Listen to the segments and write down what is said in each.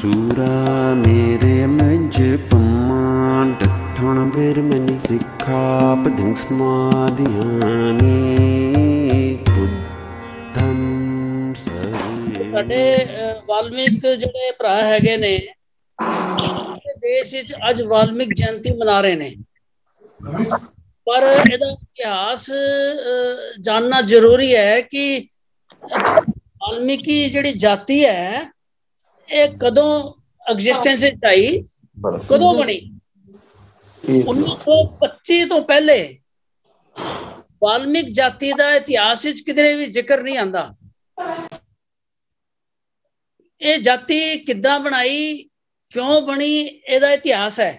ਸੂਰਾ ਮੇਰੇ ਮੰਜ ਪੰਮਾ ਡਠਣ ਬੇਰ ਮਨ ਸਿੱਖਾ ਪਦਿੰ ਸਮਾਧਿਆਨੀ ਬੁੱਧੰ ਸਰਵੇ ਸਾਡੇ ਵਾਲਮੀਕ ਜਿਹੜੇ ਭਰਾ ਹੈਗੇ ਨੇ ਦੇਸ਼ ਵਿੱਚ ਅੱਜ ਵਾਲਮੀਕ ਜਯੰਤੀ ਮਨਾ ਰਹੇ ਨੇ ਪਰ ਇਹਦਾ ਇਤਿਹਾਸ ਜਾਨਣਾ ਜ਼ਰੂਰੀ ਹੈ ਕਿ ਵਾਲਮੀਕੀ ਜਿਹੜੀ ਜਾਤੀ ਹੈ ਇਹ ਕਦੋਂ ਐਗਜ਼ਿਸਟੈਂਸ ਵਿੱਚ ਆਈ ਕਦੋਂ ਬਣੀ 1925 ਤੋਂ ਪਹਿਲੇ ਵਾਲਮਿਕ ਜਾਤੀ ਦਾ ਇਤਿਹਾਸ ਵਿੱਚ ਕਿਤੇ ਵੀ ਜ਼ਿਕਰ ਨਹੀਂ ਆਂਦਾ ਇਹ ਜਾਤੀ ਕਿੱਦਾਂ ਬਣਾਈ ਕਿਉਂ ਬਣੀ ਇਹਦਾ ਇਤਿਹਾਸ ਹੈ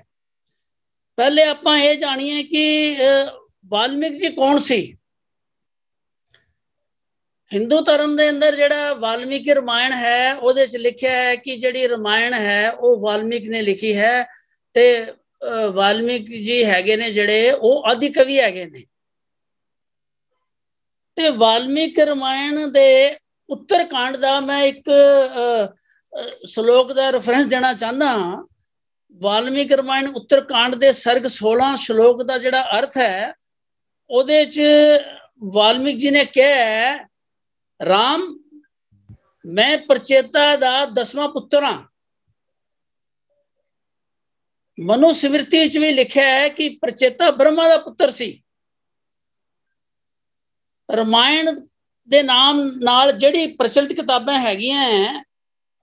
ਪਹਿਲੇ ਆਪਾਂ ਇਹ ਜਾਣੀਏ ਕਿ ਵਾਲਮਿਕ ਜੀ ਕੌਣ ਸੀ ਹਿੰਦੂ ਧਰਮ ਦੇ ਅੰਦਰ ਜਿਹੜਾ ਵਾਲਮੀਕਿ ਰਮਾਇਣ ਹੈ ਉਹਦੇ ਵਿੱਚ ਲਿਖਿਆ ਹੈ ਕਿ ਜਿਹੜੀ ਰਮਾਇਣ ਹੈ ਉਹ ਵਾਲਮੀਕ ਨੇ ਲਿਖੀ ਹੈ ਤੇ ਵਾਲਮੀਕ ਜੀ ਹੈਗੇ ਨੇ ਜਿਹੜੇ ਉਹ ਆਦਿ ਕਵੀ ਹੈਗੇ ਨੇ ਤੇ ਵਾਲਮੀਕ ਰਮਾਇਣ ਦੇ ਉੱਤਰ ਕਾਂਡ ਦਾ ਮੈਂ ਇੱਕ ਸ਼ਲੋਕ ਦਾ ਰੈਫਰੈਂਸ ਦੇਣਾ ਚਾਹੁੰਦਾ ਹਾਂ ਵਾਲਮੀਕ ਰਮਾਇਣ ਉੱਤਰ ਕਾਂਡ ਦੇ ਸਰਗ 16 ਸ਼ਲੋਕ ਦਾ ਜਿਹੜਾ ਅਰਥ ਹੈ ਉਹਦੇ ਚ ਵਾਲਮੀਕ ਜੀ ਨੇ ਕਿਹਾ ਹੈ ਰਾਮ ਮੈਂ ਪ੍ਰਚੇਤਾ ਦਾ ਦਸਵਾਂ ਪੁੱਤਰ ਹਾਂ ਮਨੁਸਮ੍ਰਿਤੀ ਸਿਮਰਤੀ ਵਿੱਚ ਵੀ ਲਿਖਿਆ ਹੈ ਕਿ ਪ੍ਰਚੇਤਾ ਬ੍ਰਹਮਾ ਦਾ ਪੁੱਤਰ ਸੀ ਰਮਾਇਣ ਦੇ ਨਾਮ ਨਾਲ ਜਿਹੜੀ ਪ੍ਰਚਲਿਤ ਕਿਤਾਬਾਂ ਹੈਗੀਆਂ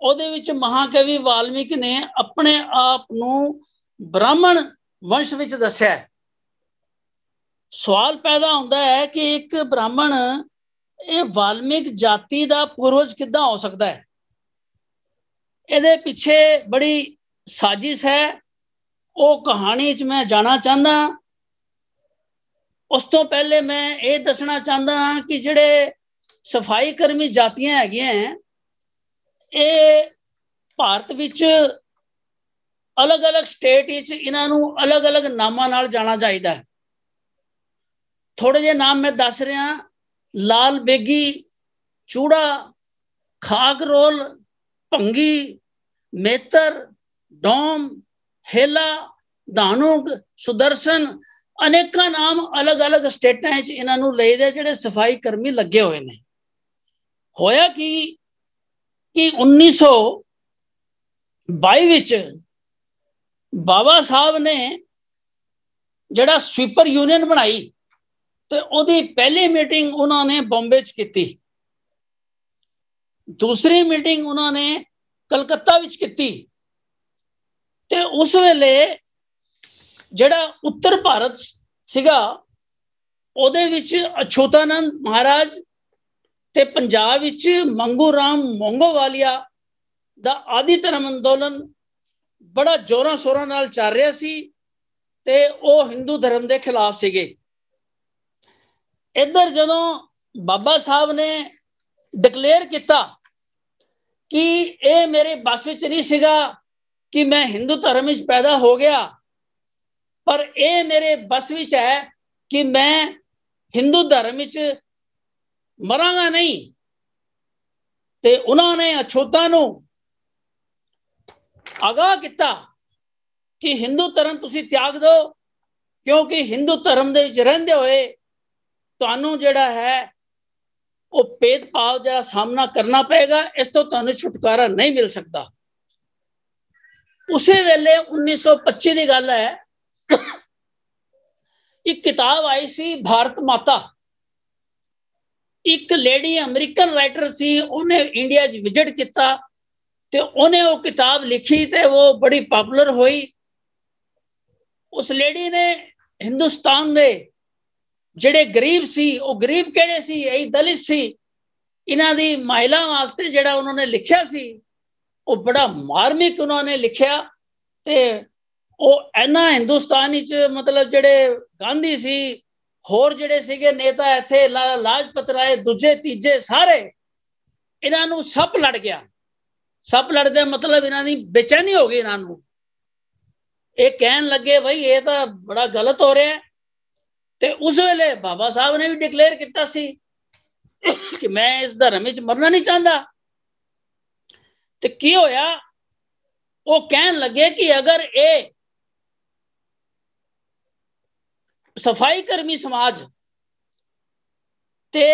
ਉਹਦੇ ਵਿੱਚ ਮਹਾਕਵੀ ਵਾਲਮੀਕ ਨੇ ਆਪਣੇ ਆਪ ਨੂੰ ਬ੍ਰਾਹਮਣ ਵੰਸ਼ ਵਿੱਚ ਦੱਸਿਆ ਸਵਾਲ ਪੈਦਾ ਹੁੰਦਾ ਹੈ ਕਿ ਇੱਕ ਬ੍ਰਾਹਮਣ ਇਹ ਵਾਲਮੀਕ ਜਾਤੀ ਦਾ ਪੂਰਵਜ ਕਿੱਦਾਂ ਹੋ ਸਕਦਾ ਹੈ ਇਹਦੇ ਪਿੱਛੇ ਬੜੀ ਸਾਜ਼ਿਸ਼ ਹੈ ਉਹ ਕਹਾਣੀ 'ਚ ਮੈਂ ਜਾਣਾ ਚਾਹੁੰਦਾ ਉਸ ਤੋਂ ਪਹਿਲੇ ਮੈਂ ਇਹ ਦੱਸਣਾ ਚਾਹੁੰਦਾ ਹਾਂ ਕਿ ਜਿਹੜੇ ਸਫਾਈ ਕਰਮੀ ਜਾਤੀਆਂ ਹੈਗੀਆਂ ਇਹ ਭਾਰਤ ਵਿੱਚ ਅਲੱਗ-ਅਲੱਗ ਸਟੇਟ ਵਿੱਚ ਇਹਨਾਂ ਨੂੰ ਅਲੱਗ-ਅਲੱਗ ਨਾਮਾਂ ਨਾਲ ਜਾਣਾ ਚਾਹੀਦਾ ਥੋੜੇ ਜੇ ਨਾਮ ਮੈਂ ਦੱਸ ਰਿਹਾ ਲਾਲ ਬੇਗੀ ਚੂੜਾ ਖਾਗ ਰੋਲ ਭੰਗੀ ਮੇਤਰ ਡੋਮ ਹੇਲਾ ਦਾਨੁਗ ਸੁਦਰਸ਼ਨ ਅਨੇਕਾਂ ਨਾਮ ਅਲੱਗ-ਅਲੱਗ ਸਟੇਟਾਂ ਵਿੱਚ ਇਹਨਾਂ ਨੂੰ ਲਏ ਦੇ ਜਿਹੜੇ ਸਫਾਈ ਕਰਮੀ ਲੱਗੇ ਹੋਏ ਨੇ ਹੋਇਆ ਕਿ ਕਿ 1922 ਵਿੱਚ ਬਾਬਾ ਸਾਹਿਬ ਨੇ ਜਿਹੜਾ ਸਵੀਪਰ ਯੂਨੀਅਨ ਬਣਾਈ ਤੇ ਉਹਦੀ ਪਹਿਲੀ ਮੀਟਿੰਗ ਉਹਨਾਂ ਨੇ ਬੰਬੇ 'ਚ ਕੀਤੀ ਦੂਸਰੀ ਮੀਟਿੰਗ ਉਹਨਾਂ ਨੇ ਕਲਕੱਤਾ ਵਿੱਚ ਕੀਤੀ ਤੇ ਉਸ ਵੇਲੇ ਜਿਹੜਾ ਉੱਤਰ ਭਾਰਤ ਸੀਗਾ ਉਹਦੇ ਵਿੱਚ ਅਛੋਤਾਨੰਦ ਮਹਾਰਾਜ ਤੇ ਪੰਜਾਬ ਵਿੱਚ ਮੰਗੂ ਰਾਮ ਮੰਗੋਵਾਲੀਆ ਦਾ ਆਦੀ ਧਰਮ ਅੰਦੋਲਨ ਬੜਾ ਜ਼ੋਰਾਂ ਸ਼ੋਰਾਂ ਨਾਲ ਚੱਲ ਰਿਹਾ ਸੀ ਤੇ ਉਹ ਹਿੰਦੂ ਧਰਮ ਦੇ ਖਿਲਾਫ ਸੀਗੇ ਇੱਧਰ ਜਦੋਂ ਬਾਬਾ ਸਾਹਿਬ ਨੇ ਡਿਕਲੇਅਰ ਕੀਤਾ ਕਿ ਇਹ ਮੇਰੇ ਬਸ ਵਿੱਚ ਨਹੀਂ ਸੀਗਾ ਕਿ ਮੈਂ ਹਿੰਦੂ ਧਰਮ ਵਿੱਚ ਪੈਦਾ ਹੋ ਗਿਆ ਪਰ ਇਹ ਮੇਰੇ ਬਸ ਵਿੱਚ ਹੈ ਕਿ ਮੈਂ ਹਿੰਦੂ ਧਰਮ ਵਿੱਚ ਮਰਾਂਗਾ ਨਹੀਂ ਤੇ ਉਹਨਾਂ ਨੇ ਅਛੋਤਾ ਨੂੰ ਅਗਾ ਕੀਤਾ ਕਿ ਹਿੰਦੂ ਧਰਮ ਤੁਸੀਂ ਤਿਆਗ ਦਿਓ ਕਿਉਂਕਿ ਹਿੰਦੂ ਧਰਮ ਦੇ ਵਿੱਚ ਰਹਿੰਦੇ ਹੋਏ ਤੁਹਾਨੂੰ ਜਿਹੜਾ ਹੈ ਉਹ ਪਾਉ ਜਿਹੜਾ ਸਾਹਮਣਾ ਕਰਨਾ ਪਏਗਾ ਇਸ ਤੋਂ ਤੁਹਾਨੂੰ ਛੁਟਕਾਰਾ ਨਹੀਂ ਮਿਲ ਸਕਦਾ ਉਸੇ ਵੇਲੇ 1925 ਦੀ ਗੱਲ ਹੈ ਇੱਕ ਕਿਤਾਬ ਆਈ ਸੀ ਭਾਰਤ ਮਾਤਾ ਇੱਕ ਲੇਡੀ ਅਮਰੀਕਨ ਰਾਈਟਰ ਸੀ ਉਹਨੇ ਇੰਡੀਆ 'ਚ ਵਿਜ਼ਿਟ ਕੀਤਾ ਤੇ ਉਹਨੇ ਉਹ ਕਿਤਾਬ ਲਿਖੀ ਤੇ ਉਹ ਬੜੀ ਪਪੂਲਰ ਹੋਈ ਉਸ ਲੇਡੀ ਨੇ ਹਿੰਦੁਸਤਾਨ ਦੇ ਜਿਹੜੇ ਗਰੀਬ ਸੀ ਉਹ ਗਰੀਬ ਕਿਹੜੇ ਸੀ ਇਹ ਦਲਿਤ ਸੀ ਇਹਨਾਂ ਦੀ ਮਹਿਲਾ ਵਾਸਤੇ ਜਿਹੜਾ ਉਹਨਾਂ ਨੇ ਲਿਖਿਆ ਸੀ ਉਹ ਬੜਾ ਮਾਰਮਿਕ ਉਹਨਾਂ ਨੇ ਲਿਖਿਆ ਤੇ ਉਹ ਐਨਾ ਹਿੰਦੁਸਤਾਨੀ ਚ ਮਤਲਬ ਜਿਹੜੇ ਗਾਂਧੀ ਸੀ ਹੋਰ ਜਿਹੜੇ ਸੀਗੇ ਨੇਤਾ ਇੱਥੇ ਲਾਜਪਤ ਰਾਏ ਦੂਜੇ ਤੀਜੇ ਸਾਰੇ ਇਹਨਾਂ ਨੂੰ ਸਭ ਲੜ ਗਿਆ ਸਭ ਲੜਦੇ ਮਤਲਬ ਇਹਨਾਂ ਦੀ ਬੇਚੈਨੀ ਹੋ ਗਈ ਇਹਨਾਂ ਨੂੰ ਇਹ ਕਹਿਣ ਲੱਗੇ ਭਾਈ ਇਹ ਤਾਂ ਬੜਾ ਗਲਤ ਹੋ ਰਿਹਾ ਹੈ ਤੇ ਉਸ ਵੇਲੇ ਬਾਬਾ ਸਾਹਿਬ ਨੇ ਵੀ ਡਿਕਲੇਅਰ ਕੀਤਾ ਸੀ ਕਿ ਮੈਂ ਇਸ ਧਰਮ ਵਿੱਚ ਮਰਨਾ ਨਹੀਂ ਚਾਹੁੰਦਾ ਤੇ ਕੀ ਹੋਇਆ ਉਹ ਕਹਿਣ ਲੱਗੇ ਕਿ ਅਗਰ ਇਹ ਸਫਾਈ ਕਰਮੀ ਸਮਾਜ ਤੇ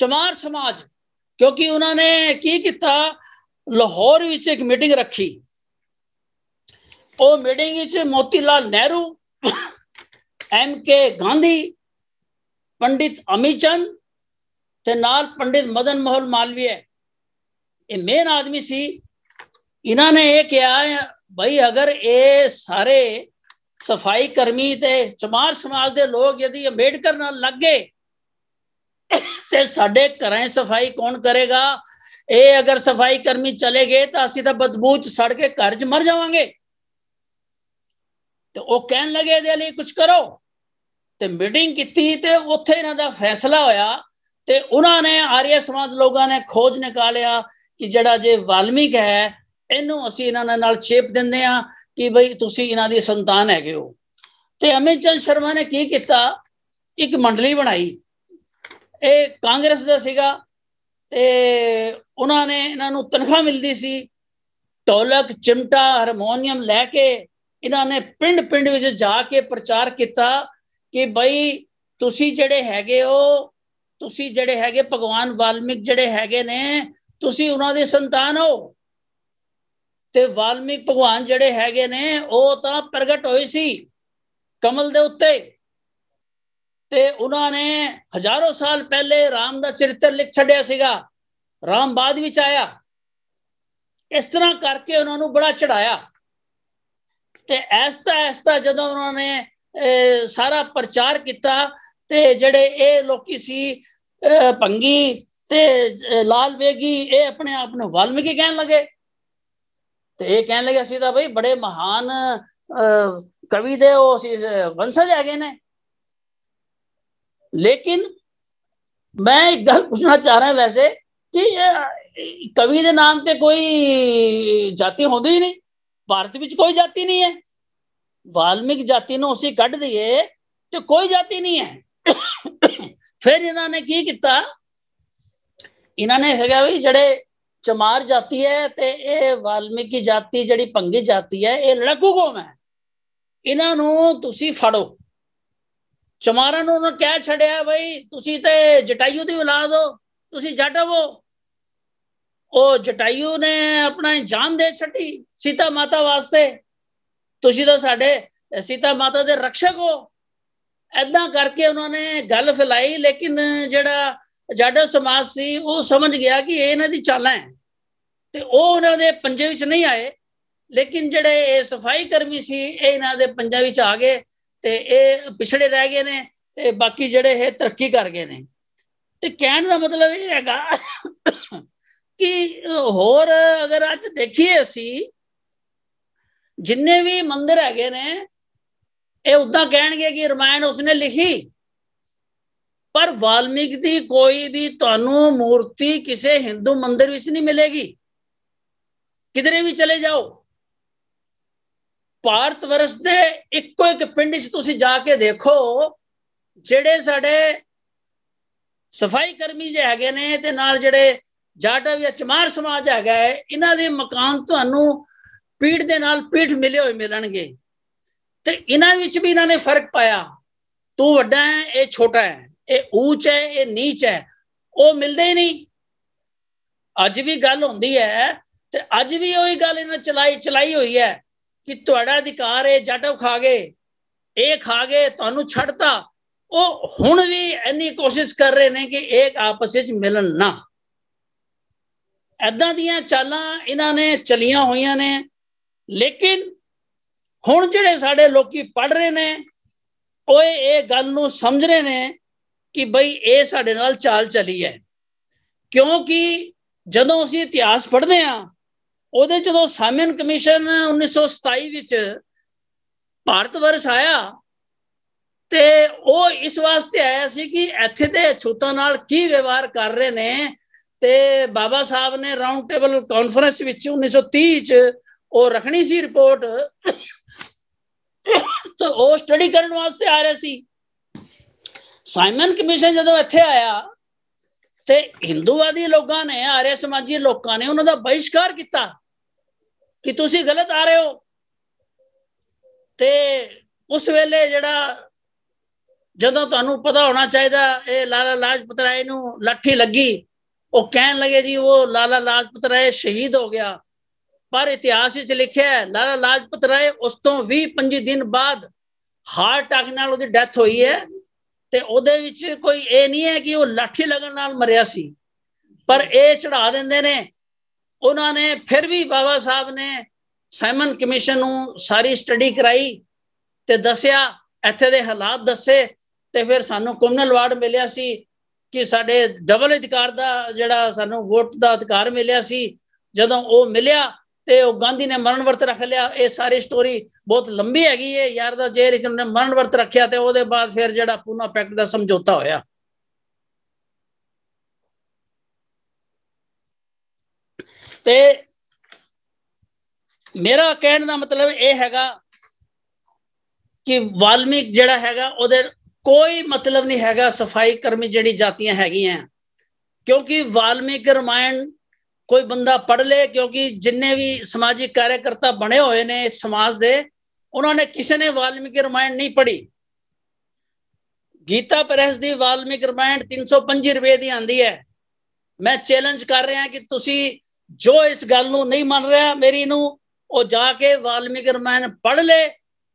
ਚਮਾਰ ਸਮਾਜ ਕਿਉਂਕਿ ਉਹਨਾਂ ਨੇ ਕੀ ਕੀਤਾ ਲਾਹੌਰ ਵਿੱਚ ਇੱਕ ਮੀਟਿੰਗ ਰੱਖੀ ਉਹ ਮੀਟਿੰਗ ਵਿੱਚ ਮੋਤੀ ਲਾਲ ਨਹਿਰੂ ਐਮ ਕੇ ਗਾਂਧੀ ਪੰਡਿਤ ਅਮੀਚੰਦ ਤੇ ਨਾਲ ਪੰਡਿਤ ਮਦਨ ਮੋਹਨ ਮਾਲਵੀਆ ਇਹ ਮੇਨ ਆਦਮੀ ਸੀ ਇਹਨਾਂ ਨੇ ਇਹ ਕਿਹਾ ਭਈ ਅਗਰ ਇਹ ਸਾਰੇ ਸਫਾਈ ਕਰਮੀ ਤੇ ਚਮਾਰ ਸਮਾਜ ਦੇ ਲੋਕ ਜਦੀ ਅੰਬੇਡਕਰ ਨਾਲ ਲੱਗੇ ਤੇ ਸਾਡੇ ਘਰਾਂ ਸਫਾਈ ਕੌਣ ਕਰੇਗਾ ਇਹ ਅਗਰ ਸਫਾਈ ਕਰਮੀ ਚਲੇ ਗਏ ਤਾਂ ਅਸੀਂ ਤਾਂ ਬਦਬੂ ਚ ਸੜ ਕੇ ਘਰ ਚ ਮਰ ਜਾਵਾਂਗੇ ਤੇ ਉਹ ਕਹਿਣ ਲੱਗੇ ਇਹਦੇ ਲਈ ਕੁਝ ਕਰੋ ਤੇ ਮੀਟਿੰਗ ਕੀਤੀ ਤੇ ਉੱਥੇ ਇਹਨਾਂ ਦਾ ਫੈਸਲਾ ਹੋਇਆ ਤੇ ਉਹਨਾਂ ਨੇ ਆਰੀਆ ਸਮਾਜ ਲੋਕਾਂ ਨੇ ਖੋਜ ਨਿਕਾਲਿਆ ਕਿ ਜਿਹੜਾ ਜੇ ਵਾਲਮੀਕ ਹੈ ਇਹਨੂੰ ਅਸੀਂ ਇਹਨਾਂ ਨਾਲ ਛੇਪ ਦਿੰਦੇ ਆ ਕਿ ਭਈ ਤੁਸੀਂ ਇਹਨਾਂ ਦੀ ਸੰਤਾਨ ਹੈਗੇ ਹੋ ਤੇ ਅਮਿਤ ਚੰਦ ਸ਼ਰਮਾ ਨੇ ਕੀ ਕੀਤਾ ਇੱਕ ਮੰਡਲੀ ਬਣਾਈ ਇਹ ਕਾਂਗਰਸ ਦਾ ਸੀਗਾ ਤੇ ਉਹਨਾਂ ਨੇ ਇਹਨਾਂ ਨੂੰ ਤਨਖਾਹ ਮਿਲਦੀ ਸੀ ਟੋਲਕ ਚਿਮਟਾ ਹਾਰਮੋਨੀਅਮ ਲੈ ਕੇ ਇਹਨਾਂ ਨੇ ਪਿੰਡ ਪਿੰਡ ਵਿੱਚ ਜਾ ਕੇ ਪ੍ਰਚਾਰ ਕੀਤਾ ਕਿ ਬਈ ਤੁਸੀਂ ਜਿਹੜੇ ਹੈਗੇ ਹੋ ਤੁਸੀਂ ਜਿਹੜੇ ਹੈਗੇ ਭਗਵਾਨ ਵਾਲਮੀਕ ਜਿਹੜੇ ਹੈਗੇ ਨੇ ਤੁਸੀਂ ਉਹਨਾਂ ਦੇ ਸੰਤਾਨ ਹੋ ਤੇ ਵਾਲਮੀਕ ਭਗਵਾਨ ਜਿਹੜੇ ਹੈਗੇ ਨੇ ਉਹ ਤਾਂ ਪ੍ਰਗਟ ਹੋਏ ਸੀ ਕਮਲ ਦੇ ਉੱਤੇ ਤੇ ਉਹਨਾਂ ਨੇ ਹਜ਼ਾਰੋਂ ਸਾਲ ਪਹਿਲੇ ਰਾਮ ਦਾ ਚਰਿੱਤਰ ਲਿਖ ਛੱਡਿਆ ਸੀਗਾ ਰਾਮ ਬਾਅਦ ਵਿੱਚ ਆਇਆ ਇਸ ਤਰ੍ਹਾਂ ਕਰਕੇ ਉਹਨਾਂ ਨੂੰ ਬੜਾ ਚੜਾਇਆ ਤੇ ਐਸਤਾ ਐਸਤਾ ਜਦੋਂ ਉਹਨਾਂ ਨੇ ਸਾਰਾ ਪ੍ਰਚਾਰ ਕੀਤਾ ਤੇ ਜਿਹੜੇ ਇਹ ਲੋਕੀ ਸੀ ਭੰਗੀ ਤੇ ਲਾਲ ਬੇਗੀ ਇਹ ਆਪਣੇ ਆਪ ਨੂੰ ਵਾਲਮੀਕੀ ਕਹਿਣ ਲੱਗੇ ਤੇ ਇਹ ਕਹਿਣ ਲੱਗੇ ਅਸੀਂ ਤਾਂ ਬਈ ਬੜੇ ਮਹਾਨ ਕਵੀ ਦੇ ਉਹ ਅਸੀਂ ਵੰਸ਼ਜ ਹੈਗੇ ਨੇ ਲੇਕਿਨ ਮੈਂ ਇੱਕ ਗੱਲ ਪੁੱਛਣਾ ਚਾਹ ਰਿਹਾ ਵੈਸੇ ਕਿ ਕਵੀ ਦੇ ਨਾਮ ਤੇ ਕੋਈ ਜਾਤੀ ਹੁੰਦੀ ਨਹੀਂ ਭਾਰਤ ਵਿੱਚ ਕੋਈ ਜਾਤੀ ਨਹੀਂ ਹੈ ਵਾਲਮੀਕ ਜਾਤੀ ਨੂੰ ਅਸੀਂ ਕੱਢ ਦਈਏ ਤੇ ਕੋਈ ਜਾਤੀ ਨਹੀਂ ਹੈ ਫਿਰ ਇਹਨਾਂ ਨੇ ਕੀ ਕੀਤਾ ਇਹਨਾਂ ਨੇ ਹੈਗਾ ਵੀ ਜਿਹੜੇ ਚਮਾਰ ਜਾਤੀ ਹੈ ਤੇ ਇਹ ਵਾਲਮਿਕੀ ਜਾਤੀ ਜਿਹੜੀ ਪੰਗੀ ਜਾਤੀ ਹੈ ਇਹ ਲੜਕੂ ਕੌਮ ਹੈ ਇਹਨਾਂ ਨੂੰ ਤੁਸੀਂ ਫੜੋ ਚਮਾਰਾਂ ਨੂੰ ਉਹਨਾਂ ਕਹਿ ਛੜਿਆ ਬਈ ਤੁਸੀਂ ਤੇ ਜਟਾਈੂ ਦੀ ਔਲਾਦ ਹੋ ਤੁਸੀਂ ਜੱਟ ਹੋ ਉਹ ਜਟਾਈੂ ਨੇ ਆਪਣਾ ਜਾਨ ਦੇ ਛੱਡੀ ਸੀਤਾ ਮਾਤਾ ਵਾਸਤੇ ਤੁਸੀਂ ਤਾਂ ਸਾਡੇ ਸੀਤਾ ਮਾਤਾ ਦੇ ਰਕਸ਼ਕ ਹੋ ਐਦਾਂ ਕਰਕੇ ਉਹਨਾਂ ਨੇ ਗੱਲ ਫੈਲਾਈ ਲੇਕਿਨ ਜਿਹੜਾ ਜਾਡਾ ਸਮਾਜ ਸੀ ਉਹ ਸਮਝ ਗਿਆ ਕਿ ਇਹ ਇਹਨਾਂ ਦੀ ਚਾਲਾਂ ਹੈ ਤੇ ਉਹ ਉਹਨਾਂ ਦੇ ਪੰਜੇ ਵਿੱਚ ਨਹੀਂ ਆਏ ਲੇਕਿਨ ਜਿਹੜੇ ਇਹ ਸਫਾਈ ਕਰਮੀ ਸੀ ਇਹ ਇਹਨਾਂ ਦੇ ਪੰਜਾਂ ਵਿੱਚ ਆ ਗਏ ਤੇ ਇਹ ਪਿਛੜੇ ਰਹਿ ਗਏ ਨੇ ਤੇ ਬਾਕੀ ਜਿਹੜੇ ਇਹ ਤਰੱਕੀ ਕਰ ਗਏ ਨੇ ਤੇ ਕਹਿਣ ਦਾ ਮਤਲਬ ਇਹ ਹੈਗਾ ਕਿ ਹੋਰ ਅਗਰ ਅੱਜ ਦੇਖੀਏ ਅਸੀਂ ਜਿੰਨੇ ਵੀ ਮੰਦਿਰ ਹੈਗੇ ਨੇ ਇਹ ਉਦਾਂ ਕਹਿਣਗੇ ਕਿ ਰਮਾਇਣ ਉਸਨੇ ਲਿਖੀ ਪਰ ਵਾਲਮੀਕ ਦੀ ਕੋਈ ਵੀ ਤੁਹਾਨੂੰ ਮੂਰਤੀ ਕਿਸੇ ਹਿੰਦੂ ਮੰਦਿਰ ਵਿੱਚ ਨਹੀਂ ਮਿਲੇਗੀ ਕਿਧਰੇ ਵੀ ਚਲੇ ਜਾਓ ਭਾਰਤ ਵਰਸ ਦੇ ਇੱਕੋ ਇੱਕ ਪਿੰਡ 'ਚ ਤੁਸੀਂ ਜਾ ਕੇ ਦੇਖੋ ਜਿਹੜੇ ਸਾਡੇ ਸਫਾਈ ਕਰਮੀ ਜੇ ਹੈਗੇ ਨੇ ਤੇ ਨਾਲ ਜਿਹੜੇ ਜਾਟਾ ਵੀ ਚਮਾਰ ਸਮਾਜ ਹੈਗਾ ਇਹਨਾਂ ਦੇ ਮਕਾਨ ਤੁਹਾਨੂੰ ਪੀੜ ਦੇ ਨਾਲ ਪੀਠ ਮਿਲੇ ਹੋਏ ਮਿਲਣਗੇ ਤੇ ਇਹਨਾਂ ਵਿੱਚ ਵੀ ਇਹਨਾਂ ਨੇ ਫਰਕ ਪਾਇਆ ਤੂੰ ਵੱਡਾ ਹੈ ਇਹ ਛੋਟਾ ਹੈ ਇਹ ਉੱਚ ਹੈ ਇਹ ਨੀਚ ਹੈ ਉਹ ਮਿਲਦੇ ਨਹੀਂ ਅੱਜ ਵੀ ਗੱਲ ਹੁੰਦੀ ਹੈ ਤੇ ਅੱਜ ਵੀ ਉਹੀ ਗੱਲ ਇਹਨਾਂ ਚਲਾਈ ਚਲਾਈ ਹੋਈ ਹੈ ਕਿ ਤੁਹਾਡਾ ਅਧਿਕਾਰ ਹੈ ਜੱਟ ਖਾ ਗਏ ਇਹ ਖਾ ਗਏ ਤੁਹਾਨੂੰ ਛੱਡਤਾ ਉਹ ਹੁਣ ਵੀ ਇੰਨੀ ਕੋਸ਼ਿਸ਼ ਕਰ ਰਹੇ ਨੇ ਕਿ ਇੱਕ ਆਪਸ ਵਿੱਚ ਮਿਲਣ ਨਾ ਐਦਾਂ ਦੀਆਂ ਚਾਲਾਂ ਇਹਨਾਂ ਨੇ ਚਲੀਆਂ ਹੋਈਆਂ ਨੇ ਲੇਕਿਨ ਹੁਣ ਜਿਹੜੇ ਸਾਡੇ ਲੋਕੀ ਪੜ ਰਹੇ ਨੇ ਉਹ ਇਹ ਗੱਲ ਨੂੰ ਸਮਝ ਰਹੇ ਨੇ ਕਿ ਬਈ ਇਹ ਸਾਡੇ ਨਾਲ ਚਾਲ ਚਲੀ ਹੈ ਕਿਉਂਕਿ ਜਦੋਂ ਅਸੀਂ ਇਤਿਹਾਸ ਪੜ੍ਹਦੇ ਆ ਉਹਦੇ ਜਦੋਂ ਸਾਮਨ ਕਮਿਸ਼ਨ 1927 ਵਿੱਚ ਭਾਰਤ ਵਰਸ ਆਇਆ ਤੇ ਉਹ ਇਸ ਵਾਸਤੇ ਆਇਆ ਸੀ ਕਿ ਇੱਥੇ ਦੇ ਛੂਤਾਂ ਨਾਲ ਕੀ ਵਿਵਹਾਰ ਕਰ ਰਹੇ ਨੇ ਤੇ ਬਾਬਾ ਸਾਹਿਬ ਨੇ ਰਾਉਂਡ ਟੇਬਲ ਕਾਨਫਰੰਸ ਵਿੱਚ 1930 ਚ ਉਹ ਰੱਖਣੀ ਸੀ ਰਿਪੋਰਟ ਤਾਂ ਉਹ ਸਟੱਡੀ ਕਰਨ ਵਾਸਤੇ ਆ ਰਿਹਾ ਸੀ ਸਾਈਮਨ ਕਮਿਸ਼ਨ ਜਦੋਂ ਇੱਥੇ ਆਇਆ ਤੇ ਹਿੰਦੂਵਾਦੀ ਲੋਕਾਂ ਨੇ ਆਰਿਆ ਸਮਾਜੀ ਲੋਕਾਂ ਨੇ ਉਹਨਾਂ ਦਾ ਬਹਿਸ਼ਕਾਰ ਕੀਤਾ ਕਿ ਤੁਸੀਂ ਗਲਤ ਆ ਰਹੇ ਹੋ ਤੇ ਉਸ ਵੇਲੇ ਜਿਹੜਾ ਜਦੋਂ ਤੁਹਾਨੂੰ ਪਤਾ ਹੋਣਾ ਚਾਹੀਦਾ ਇਹ ਲਾਲਾ ਲਾਜਪਤ ਰਾਏ ਨੂੰ ਲੱਠੀ ਲੱਗੀ ਉਹ ਕਹਿਣ ਲੱਗੇ ਜੀ ਉਹ ਲਾਲਾ ਲਾਜਪਤ ਰਾਏ ਸ਼ਹੀਦ ਹੋ ਗਿਆ ਪਰ ਇਤਿਹਾਸ ਵਿੱਚ ਲਿਖਿਆ ਹੈ ਲਾਲਾ ਲਾਜਪਤ ਰਾਏ ਉਸ ਤੋਂ 20-25 ਦਿਨ ਬਾਅਦ ਹਾਰਟ ਅਟੈਕ ਨਾਲ ਉਹਦੀ ਡੈਥ ਹੋਈ ਹੈ ਤੇ ਉਹਦੇ ਵਿੱਚ ਕੋਈ ਇਹ ਨਹੀਂ ਹੈ ਕਿ ਉਹ ਲਾਠੀ ਲੱਗਣ ਨਾਲ ਮਰਿਆ ਸੀ ਪਰ ਇਹ ਚੜਾ ਦਿੰਦੇ ਨੇ ਉਹਨਾਂ ਨੇ ਫਿਰ ਵੀ ਬਾਬਾ ਸਾਹਿਬ ਨੇ ਸਾਈਮਨ ਕਮਿਸ਼ਨ ਨੂੰ ਸਾਰੀ ਸਟੱਡੀ ਕਰਾਈ ਤੇ ਦੱਸਿਆ ਇੱਥੇ ਦੇ ਹਾਲਾਤ ਦੱਸੇ ਤੇ ਫਿਰ ਸਾਨੂੰ ਕਮਨਲ ਵਾਰਡ ਮਿਲਿਆ ਸੀ ਕਿ ਸਾਡੇ ਡਬਲ ਅਧਿਕਾਰ ਦਾ ਜਿਹੜਾ ਸਾਨੂੰ ਵੋਟ ਦਾ ਅਧਿਕਾਰ ਮਿਲਿਆ ਸੀ ਜਦੋਂ ਉਹ ਮਿਲਿਆ ਤੇ ਉਹ ਗਾਂਧੀ ਨੇ ਮਰਨ ਵਰਤ ਰੱਖ ਲਿਆ ਇਹ ਸਾਰੀ ਸਟੋਰੀ ਬਹੁਤ ਲੰਬੀ ਹੈਗੀ ਹੈ ਯਾਰ ਦਾ ਜੇ ਇਸ ਨੇ ਮਰਨ ਵਰਤ ਰੱਖਿਆ ਤੇ ਉਹਦੇ ਬਾਅਦ ਫਿਰ ਜਿਹੜਾ ਪੂਨਾ ਪੈਕਟ ਦਾ ਸਮਝੌਤਾ ਹੋਇਆ ਤੇ ਮੇਰਾ ਕਹਿਣ ਦਾ ਮਤਲਬ ਇਹ ਹੈਗਾ ਕਿ ਵਾਲਮੀਕ ਜਿਹੜਾ ਹੈਗਾ ਉਹਦੇ ਕੋਈ ਮਤਲਬ ਨਹੀਂ ਹੈਗਾ ਸਫਾਈ ਕਰਮੀ ਜਿਹੜੀ ਜਾਤੀਆਂ ਹੈਗੀਆਂ ਕਿਉਂਕਿ ਵਾਲਮੀਕ ਰਮਾਇਣ ਕੋਈ ਬੰਦਾ ਪੜ ਲੇ ਕਿਉਂਕਿ ਜਿੰਨੇ ਵੀ ਸਮਾਜਿਕ ਕਾਰਜਕਰਤਾ ਬਣੇ ਹੋਏ ਨੇ ਸਮਾਜ ਦੇ ਉਹਨਾਂ ਨੇ ਕਿਸੇ ਨੇ ਵਾਲਮੀਕਿ ਰਮਾਇਣ ਨਹੀਂ ਪੜੀ ਗੀਤਾ ਪ੍ਰੈਸ ਦੀ ਵਾਲਮੀਕਿ ਰਮਾਇਣ 350 ਰੁਪਏ ਦੀ ਆਂਦੀ ਹੈ ਮੈਂ ਚੈਲੰਜ ਕਰ ਰਿਹਾ ਕਿ ਤੁਸੀਂ ਜੋ ਇਸ ਗੱਲ ਨੂੰ ਨਹੀਂ ਮੰਨ ਰਿਹਾ ਮੇਰੀ ਨੂੰ ਉਹ ਜਾ ਕੇ ਵਾਲਮੀਕਿ ਰਮਾਇਣ ਪੜ ਲੇ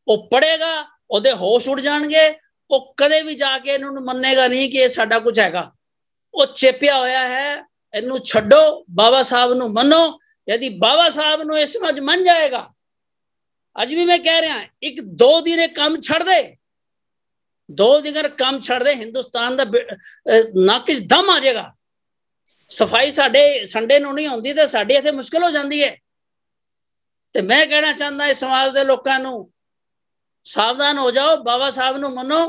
ਉਹ ਪੜੇਗਾ ਉਹਦੇ ਹੋਸ਼ ਉੱਡ ਜਾਣਗੇ ਉਹ ਕਦੇ ਵੀ ਜਾ ਕੇ ਇਹਨੂੰ ਮੰਨੇਗਾ ਨਹੀਂ ਕਿ ਇਹ ਸਾਡਾ ਕੁਝ ਹੈਗਾ ਉਹ ਚੇਪਿਆ ਹੋਇਆ ਹੈ ਇਹਨੂੰ ਛੱਡੋ ਬਾਬਾ ਸਾਹਿਬ ਨੂੰ ਮੰਨੋ ਯਦੀ ਬਾਬਾ ਸਾਹਿਬ ਨੂੰ ਇਹ ਸਮਝ ਮੰਨ ਜਾਏਗਾ ਅੱਜ ਵੀ ਮੈਂ ਕਹਿ ਰਿਹਾ ਇੱਕ ਦੋ ਦਿਨੇ ਕੰਮ ਛੱਡ ਦੇ ਦੋ ਦਿਨ ਕੰਮ ਛੱਡ ਦੇ ਹਿੰਦੁਸਤਾਨ ਦਾ ਨਾ ਕਿਸ ਦਮ ਆ ਜਾਏਗਾ ਸਫਾਈ ਸਾਡੇ ਸੰਡੇ ਨੂੰ ਨਹੀਂ ਹੁੰਦੀ ਤੇ ਸਾਡੇ ਇੱਥੇ ਮੁਸ਼ਕਲ ਹੋ ਜਾਂਦੀ ਹੈ ਤੇ ਮੈਂ ਕਹਿਣਾ ਚਾਹੁੰਦਾ ਇਸ ਸਮਾਜ ਦੇ ਲੋਕਾਂ ਨੂੰ ਸਾਵਧਾਨ ਹੋ ਜਾਓ ਬਾਬਾ ਸਾਹਿਬ ਨੂੰ ਮੰਨੋ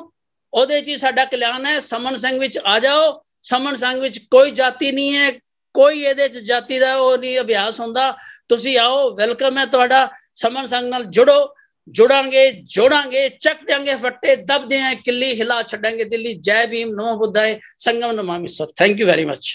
ਉਹਦੇ 'ਚ ਹੀ ਸਾਡਾ ਕਲਿਆਣ ਹੈ ਸਮਨ ਸਿੰਘ ਵਿੱਚ ਆ ਜਾਓ ਸਮਨ ਸੰਗ ਵਿੱਚ ਕੋਈ ਜਾਤੀ ਨਹੀਂ ਹੈ ਕੋਈ ਇਹਦੇ ਚ ਜਾਤੀ ਦਾ ਉਹ ਨਹੀਂ ਅਭਿਆਸ ਹੁੰਦਾ ਤੁਸੀਂ ਆਓ ਵੈਲਕਮ ਹੈ ਤੁਹਾਡਾ ਸਮਨ ਸੰਗ ਨਾਲ ਜੁੜੋ ਜੁੜਾਂਗੇ ਜੋੜਾਂਗੇ ਚੱਕ ਦਿਆਂਗੇ ਫੱਟੇ ਦਬ ਦਿਆਂ ਕਿੱਲੀ ਹਿਲਾ ਛੱਡਾਂਗੇ ਦਿੱਲੀ ਜੈ ਭੀਮ ਨਮੋ ਬੁੱਧਾਏ ਸੰਗਮ ਨਮਾਮਿ ਸਤ ਥੈਂਕ ਯੂ ਵੈਰੀ ਮੱਚ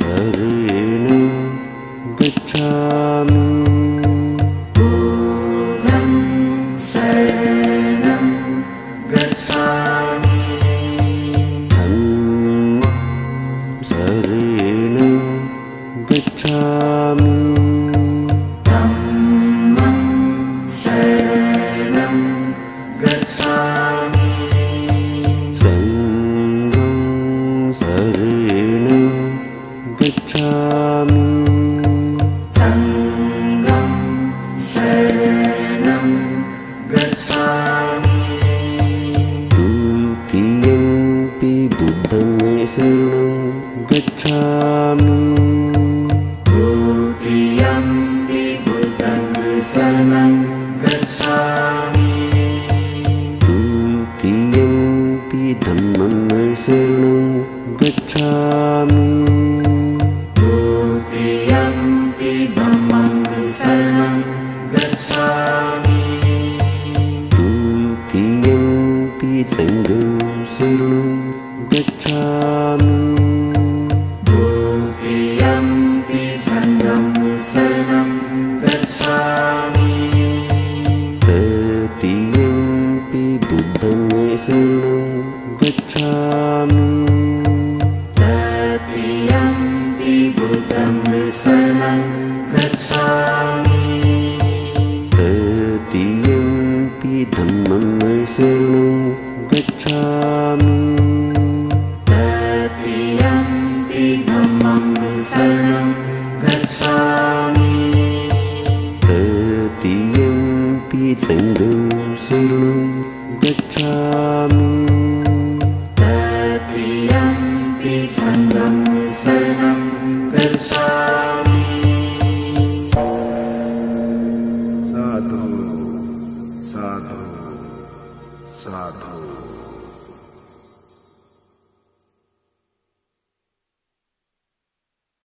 रेण गच्छामि